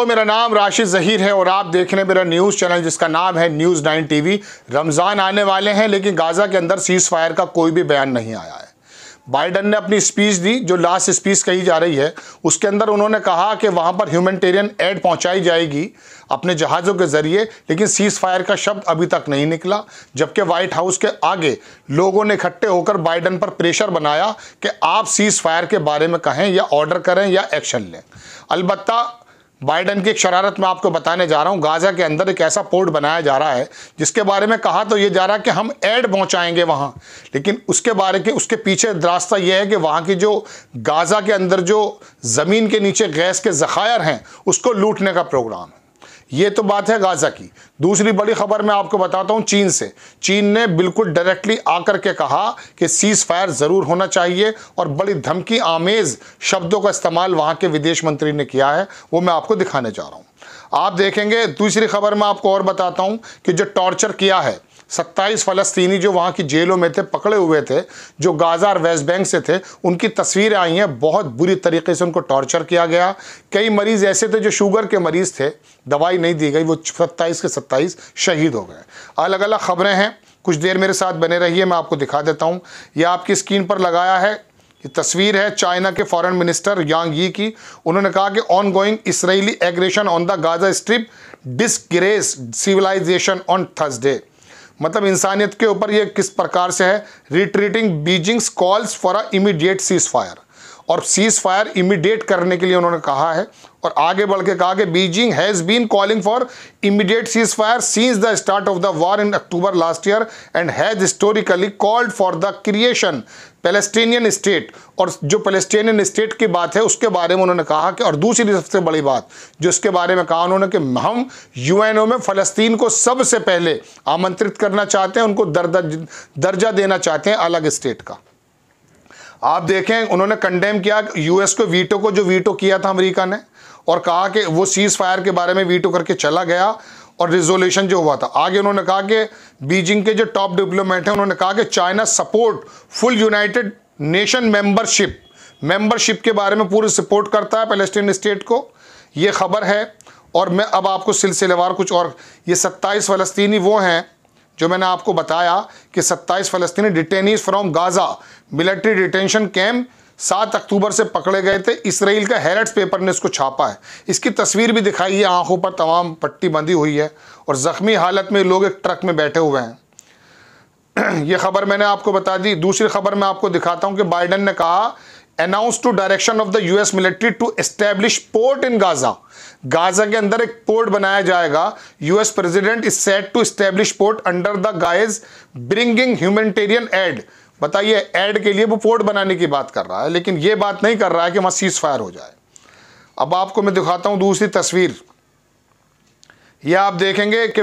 तो मेरा नाम राशिद ज़हीर है और आप देख रहे हैं मेरा न्यूज़ चैनल जिसका नाम है न्यूज़ नाइन टीवी रमज़ान आने वाले हैं लेकिन गाज़ा के अंदर सीज़ फायर का कोई भी बयान नहीं आया है बाइडन ने अपनी स्पीच दी जो लास्ट स्पीच कही जा रही है उसके अंदर उन्होंने कहा कि वहाँ पर ह्यूमनिटेरियन एड पहुँचाई जाएगी अपने जहाज़ों के ज़रिए लेकिन सीज़ फायर का शब्द अभी तक नहीं निकला जबकि वाइट हाउस के आगे लोगों ने इकट्ठे होकर बाइडन पर प्रेशर बनाया कि आप सीज़ फायर के बारे में कहें या ऑर्डर करें या एक्शन लें अलबत्ता बाइडन की एक शरारत मैं आपको बताने जा रहा हूँ गाज़ा के अंदर एक ऐसा पोर्ट बनाया जा रहा है जिसके बारे में कहा तो ये जा रहा है कि हम एड पहुंचाएंगे वहाँ लेकिन उसके बारे के उसके पीछे रास्ता यह है कि वहाँ की जो गाज़ा के अंदर जो ज़मीन के नीचे गैस के ज़खायर हैं उसको लूटने का प्रोग्राम है ये तो बात है गाज़ा की दूसरी बड़ी खबर मैं आपको बताता हूं चीन से चीन ने बिल्कुल डायरेक्टली आकर के कहा कि सीज़ फायर ज़रूर होना चाहिए और बड़ी धमकी आमेज़ शब्दों का इस्तेमाल वहां के विदेश मंत्री ने किया है वो मैं आपको दिखाने जा रहा हूं आप देखेंगे दूसरी खबर मैं आपको और बताता हूं कि जो टॉर्चर किया है सत्ताईस फ़लस्तीनी जो वहाँ की जेलों में थे पकड़े हुए थे जो गाज़ा और वेस्ट बैंक से थे उनकी तस्वीरें आई हैं बहुत बुरी तरीके से उनको टॉर्चर किया गया कई मरीज़ ऐसे थे जो शुगर के मरीज़ थे दवाई नहीं दी गई वो सत्ताईस के सत्ताईस शहीद हो गए अलग अलग ख़बरें हैं कुछ देर मेरे साथ बने रहिए मैं आपको दिखा देता हूँ यह आपकी स्क्रीन पर लगाया है ये तस्वीर है चाइना के फॉरेन मिनिस्टर यांग यी की उन्होंने कहा कि ongoing Israeli aggression on the Gaza strip disgrace civilisation on Thursday मतलब इंसानियत के ऊपर ये किस प्रकार से है retreating Beijing's calls for a immediate ceasefire और सीज फायर इमीडिएट करने के लिए उन्होंने कहा है और आगे बढ़ के कहा कि Beijing has been calling for immediate ceasefire since the start of the war in October last year and has historically called for the creation Palestinian state और जो पैलेस्टीनियन स्टेट की बात है उसके बारे में उन्होंने कहा कि और दूसरी सबसे बड़ी बात जो इसके बारे में कहा उन्होंने कि हम यूएनओ में फ़लस्तीन को सबसे पहले आमंत्रित करना चाहते हैं उनको दर्जा देना चाहते हैं अलग स्टेट का आप देखें उन्होंने कंडेम किया यूएस को वीटो को जो वीटो किया था अमेरिका ने और कहा कि वो सीज़ फायर के बारे में वीटो करके चला गया और रिजोल्यूशन जो हुआ था आगे उन्होंने कहा कि बीजिंग के जो टॉप डिप्लोमेट हैं उन्होंने कहा कि China support full United Nation membership membership के बारे में पूरी सपोर्ट करता है पैलेस्टीन स्टेट को ये खबर है और मैं अब आपको सिलसिलेवार कुछ और ये सत्ताईस फ़लस्तनी वो हैं जो मैंने आपको बताया कि 27 फलस्तीनी detainees from Gaza military detention camp सात अक्टूबर से पकड़े गए थे इसराइल का हेरट्स पेपर ने इसको छापा है इसकी तस्वीर भी दिखाई है आंखों पर तमाम पट्टी बंधी हुई है और ज़ख्मी हालत में लोग एक ट्रक में बैठे हुए हैं यह खबर मैंने आपको बता दी दूसरी खबर मैं आपको दिखाता हूं कि बाइडन ने कहा announce to direction of the US military to establish port in Gaza Gaza के अंदर एक पोर्ट बनाया जाएगा US president is set to establish port under the guise bringing humanitarian aid बताइए ऐड के लिए वो पोर्ट बनाने की बात कर रहा है लेकिन ये बात नहीं कर रहा है कि वहाँ सीज फायर हो जाए अब आपको मैं दिखाता हूँ दूसरी तस्वीर ये आप देखेंगे कि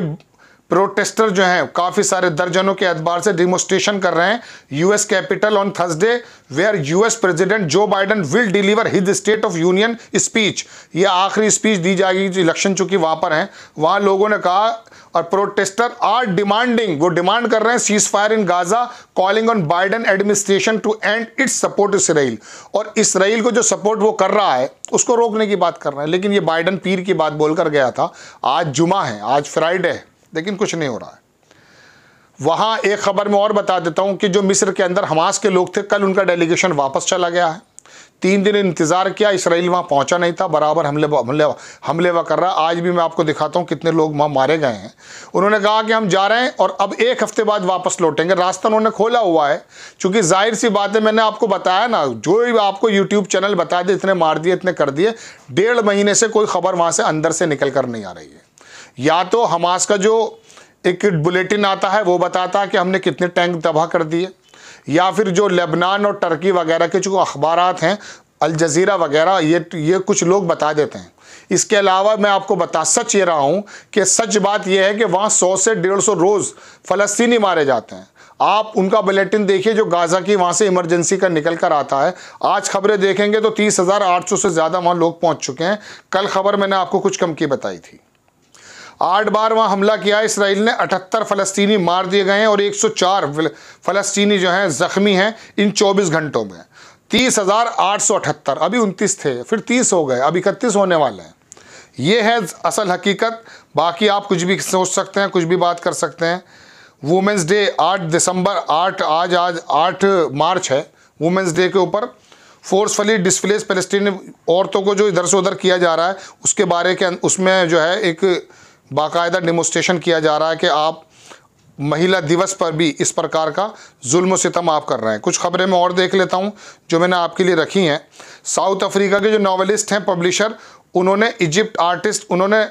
प्रोटेस्टर जो हैं काफ़ी सारे दर्जनों के एतबार से डिमोस्ट्रेशन कर रहे हैं US Capitol on Thursday where US president Joe Biden will deliver his State of Union speech ये आखिरी स्पीच दी जाएगी इलेक्शन चूंकि वहाँ पर हैं वहाँ लोगों ने कहा और प्रोटेस्टर आर डिमांडिंग वो डिमांड कर रहे हैं ceasefire in Gaza calling on Biden administration to end its support Israel और इसराइल को जो सपोर्ट वो कर रहा है उसको रोकने की बात कर रहे हैं लेकिन ये बाइडन पीर की बात बोलकर गया था आज जुमा है आज फ्राइडे है लेकिन कुछ नहीं हो रहा है वहाँ एक खबर में और बता देता हूँ कि जो मिस्र के अंदर हमास के लोग थे कल उनका डेलीगेशन वापस चला गया है तीन दिन इंतज़ार किया इसराइल वहाँ पहुँचा नहीं था बराबर हमले हमले हमले व कर रहा आज भी मैं आपको दिखाता हूँ कितने लोग वहाँ मारे गए हैं उन्होंने कहा कि हम जा रहे हैं और अब एक हफ्ते बाद वापस लौटेंगे रास्ता उन्होंने खोला हुआ है क्योंकि जाहिर सी बात है मैंने आपको बताया ना जो भी आपको यूट्यूब चैनल बता दिए इतने मार दिए इतने कर दिए डेढ़ महीने से कोई खबर वहाँ से अंदर से निकल कर नहीं आ रही है या तो हमास का जो एक बुलेटिन आता है वो बताता है कि हमने कितने टैंक तबाह कर दिए या फिर जो लेबनान और टर्की वगैरह के जो अखबार हैं अल जज़ीरा वगैरह ये ये कुछ लोग बता देते हैं इसके अलावा मैं आपको बता सच ये रहा हूँ कि सच बात यह है कि वहाँ सौ से डेढ़ सौ रोज़ फ़लस्तीनी मारे जाते हैं आप उनका बुलेटिन देखिए जो गाज़ा की वहाँ से इमरजेंसी का निकल कर आता है आज खबरें देखेंगे तो तीस हज़ार आठ सौ से ज़्यादा वहाँ लोग पहुँच चुके हैं कल खबर मैंने आपको कुछ कम की बताई थी आठ बार वहाँ हमला किया इसराइल ने अठहत्तर फ़लस्तनी मार दिए गए हैं और एक सौ चार फ़लस्तनी जो हैं ज़ख्मी हैं इन चौबीस घंटों में तीस हज़ार आठ सौ अठहत्तर अभी उनतीस थे फिर तीस हो गए अब इकतीस होने वाले हैं ये है असल हकीकत बाकी आप कुछ भी सोच सकते हैं कुछ भी बात कर सकते हैं वुमेंस डे आठ दिसंबर आठ आज आज आठ मार्च है वुमेंस डे के ऊपर फोर्सफुली डिस्प्लेस फलस्तीनी औरतों को जो इधर से उधर किया जा रहा है उसके बारे के अं- उसमें जो है एक बाकायदा डिमोस्ट्रेशन किया जा रहा है कि आप महिला दिवस पर भी इस प्रकार का जुल्म सितम आप कर रहे हैं कुछ खबरें मैं और देख लेता हूं जो मैंने आपके लिए रखी हैं साउथ अफ्रीका के जो नावलिस्ट हैं पब्लिशर उन्होंने इजिप्ट आर्टिस्ट उन्होंने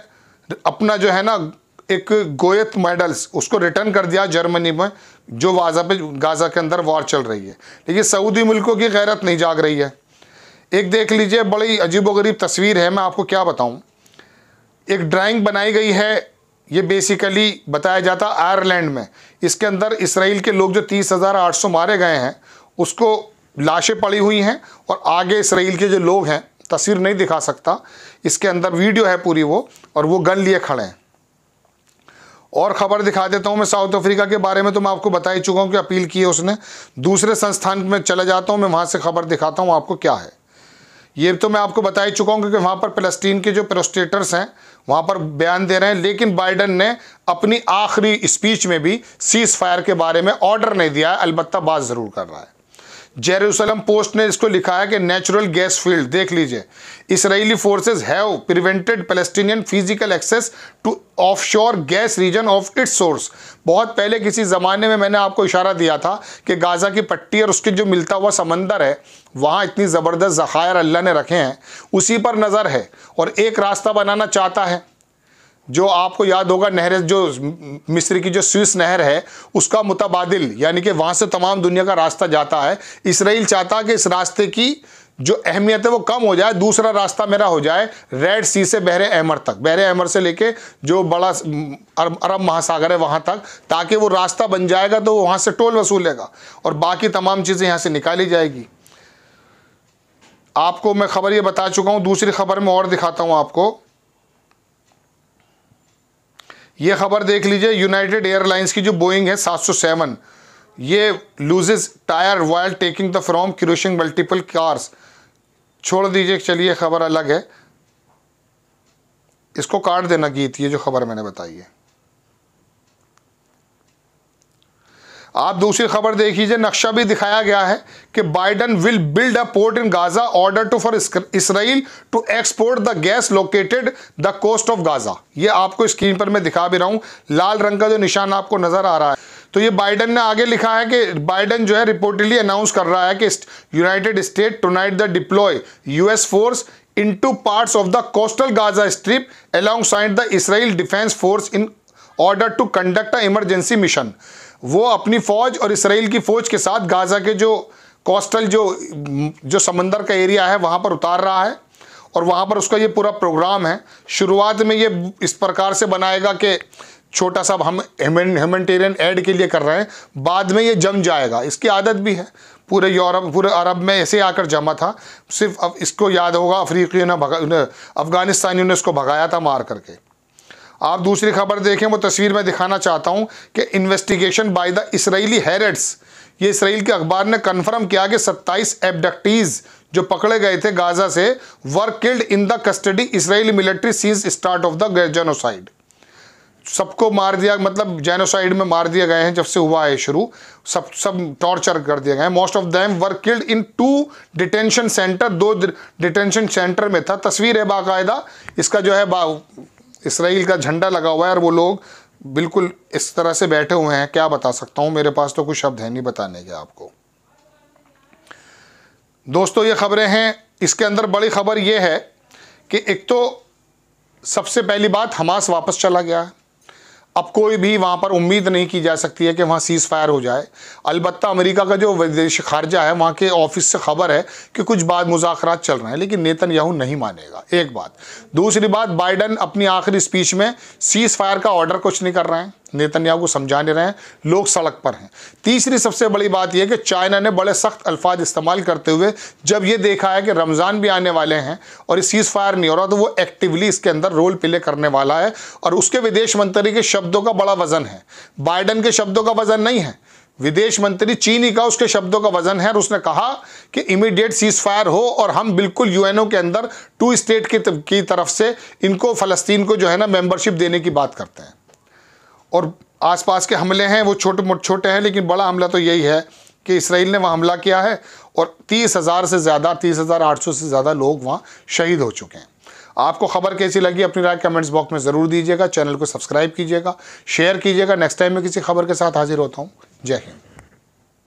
अपना जो है ना एक गोयत मेडल्स उसको रिटर्न कर दिया जर्मनी में जो वाजा पे गाज़ा के अंदर वॉर चल रही है लेकिन सऊदी मुल्कों की गैरत नहीं जाग रही है एक देख लीजिए बड़ी अजीबोगरीब तस्वीर है मैं आपको क्या बताऊं एक ड्राइंग बनाई गई है ये बेसिकली बताया जाता आयरलैंड में इसके अंदर इसराइल के लोग जो तीस हज़ार आठ सौ मारे गए हैं उसको लाशें पड़ी हुई हैं और आगे इसराइल के जो लोग हैं तस्वीर नहीं दिखा सकता इसके अंदर वीडियो है पूरी वो और वो गन लिए खड़े हैं और ख़बर दिखा देता हूँ मैं साउथ अफ्रीका के बारे में तो मैं आपको बता ही चुका हूँ कि अपील की है उसने दूसरे संस्थान में चला जाता हूँ मैं वहाँ से ख़बर दिखाता हूँ आपको क्या है ये तो मैं आपको बता ही चुका हूँ क्योंकि वहाँ पर फलस्तीन के जो प्रोस्टेटर्स हैं वहाँ पर बयान दे रहे हैं लेकिन बाइडन ने अपनी आखिरी स्पीच में भी सीज फायर के बारे में ऑर्डर नहीं दिया है अलबत्ता बात ज़रूर कर रहा है जेरूसलम पोस्ट ने इसको लिखा है कि नेचुरल गैस फील्ड देख लीजिए Israeli forces have prevented Palestinian physical access to offshore gas region of its source बहुत पहले किसी ज़माने में मैंने आपको इशारा दिया था कि गाज़ा की पट्टी और उसके जो मिलता हुआ समंदर है वहाँ इतनी ज़बरदस्त ज़खायर अल्लाह ने रखे हैं उसी पर नज़र है और एक रास्ता बनाना चाहता है जो आपको याद होगा नहर जो मिस्र की जो स्विस नहर है उसका मुतबादिल यानी कि वहाँ से तमाम दुनिया का रास्ता जाता है इसराइल चाहता है कि इस रास्ते की जो अहमियत है वो कम हो जाए दूसरा रास्ता मेरा हो जाए रेड सी से बहर अहमर तक बहर अहमर से लेके जो बड़ा अरब महासागर है वहाँ तक ताकि वो रास्ता बन जाएगा तो वो वहाँ से टोल वसूलेगा और बाकी तमाम चीज़ें यहाँ से निकाली जाएगी आपको मैं खबर ये बता चुका हूं दूसरी खबर में और दिखाता हूं आपको ये खबर देख लीजिए यूनाइटेड एयरलाइंस की जो बोइंग है 707 ये loses tyre while taking the from crushing multiple cars छोड़ दीजिए चलिए खबर अलग है इसको काट देना गीत ये जो खबर मैंने बताई है आप दूसरी खबर देख लीजिए नक्शा भी दिखाया गया है कि Biden will build a port in Gaza order to for Israel to export the gas located the coast of Gaza ये आपको स्क्रीन पर मैं दिखा भी रहा हूँ लाल रंग का जो निशान आपको नजर आ रहा है तो ये बाइडन ने आगे लिखा है कि बाइडन जो है रिपोर्टली अनाउंस कर रहा है कि united state tonight the deploy US force in part of the coastal Gaza strip alongside the Israel defence force in order to conduct a emergency mission वो अपनी फ़ौज और इसराइल की फ़ौज के साथ गाज़ा के जो कोस्टल जो जो समंदर का एरिया है वहाँ पर उतार रहा है और वहाँ पर उसका ये पूरा प्रोग्राम है शुरुआत में ये इस प्रकार से बनाएगा कि छोटा सा हम ह्यूमेटेरियन एड के लिए कर रहे हैं बाद में ये जम जाएगा इसकी आदत भी है पूरे यूरोप पूरे अरब में ऐसे आकर जमा था सिर्फ अब इसको याद होगा अफ्रीकी ने भगा अफ़गानिस्तानियों ने इसको भगाया था मार करके आप दूसरी खबर देखें वो तस्वीर में दिखाना चाहता हूँ कि investigation by the Israeli Haaretz ये इसराइल के अखबार ने कन्फर्म किया कि 27 एबडक्टीज़ जो पकड़े गए थे गाजा से were killed in the custody Israeli military सीज स्टार्ट ऑफ द जेनोसाइड सबको मार दिया मतलब जेनोसाइड में मार दिए गए हैं जब से हुआ है शुरू सब सब टॉर्चर कर दिए गए हैं most of them were killed in two detention centre दो डिटेंशन सेंटर में था तस्वीर है बाकायदा इसका जो है इसराइल का झंडा लगा हुआ है और वो लोग बिल्कुल इस तरह से बैठे हुए हैं क्या बता सकता हूँ मेरे पास तो कुछ शब्द है नहीं बताने के आपको दोस्तों ये खबरें हैं इसके अंदर बड़ी खबर ये है कि एक तो सबसे पहली बात हमास वापस चला गया अब कोई भी वहाँ पर उम्मीद नहीं की जा सकती है कि वहाँ सीज़ फायर हो जाए अलबत् अमेरिका का जो विदेश खारजा है वहाँ के ऑफिस से खबर है कि कुछ बाद मुजाकर चल रहे हैं लेकिन नेतन याहू नहीं मानेगा एक बात दूसरी बात बाइडन अपनी आखिरी स्पीच में सीज़ फायर का ऑर्डर कुछ नहीं कर रहे हैं नेतन्याहू को समझा नहीं रहे हैं लोग सड़क पर हैं तीसरी सबसे बड़ी बात यह कि चाइना ने बड़े सख्त अल्फाज इस्तेमाल करते हुए जब ये देखा है कि रमज़ान भी आने वाले हैं और इस सीज़ फायर नहीं हो रहा तो वो एक्टिवली इसके अंदर रोल प्ले करने वाला है और उसके विदेश मंत्री के शब्दों का बड़ा वज़न है बाइडन के शब्दों का वज़न नहीं है विदेश मंत्री चीनी का उसके शब्दों का वजन है और उसने कहा कि इमीडिएट सीज फायर हो और हम बिल्कुल यूएनओ के अंदर टू स्टेट की तरफ से इनको फ़लस्तीन को जो है ना मेंबरशिप देने की बात करते हैं और आसपास के हमले हैं वो छोटे मोटे छोटे हैं लेकिन बड़ा हमला तो यही है कि इसराइल ने वहाँ हमला किया है और तीस हज़ार से ज़्यादा तीस हज़ार आठ सौ से ज़्यादा लोग वहाँ शहीद हो चुके हैं आपको खबर कैसी लगी अपनी राय कमेंट्स बॉक्स में ज़रूर दीजिएगा चैनल को सब्सक्राइब कीजिएगा शेयर कीजिएगा नेक्स्ट टाइम में किसी खबर के साथ हाजिर होता हूँ जय हिंद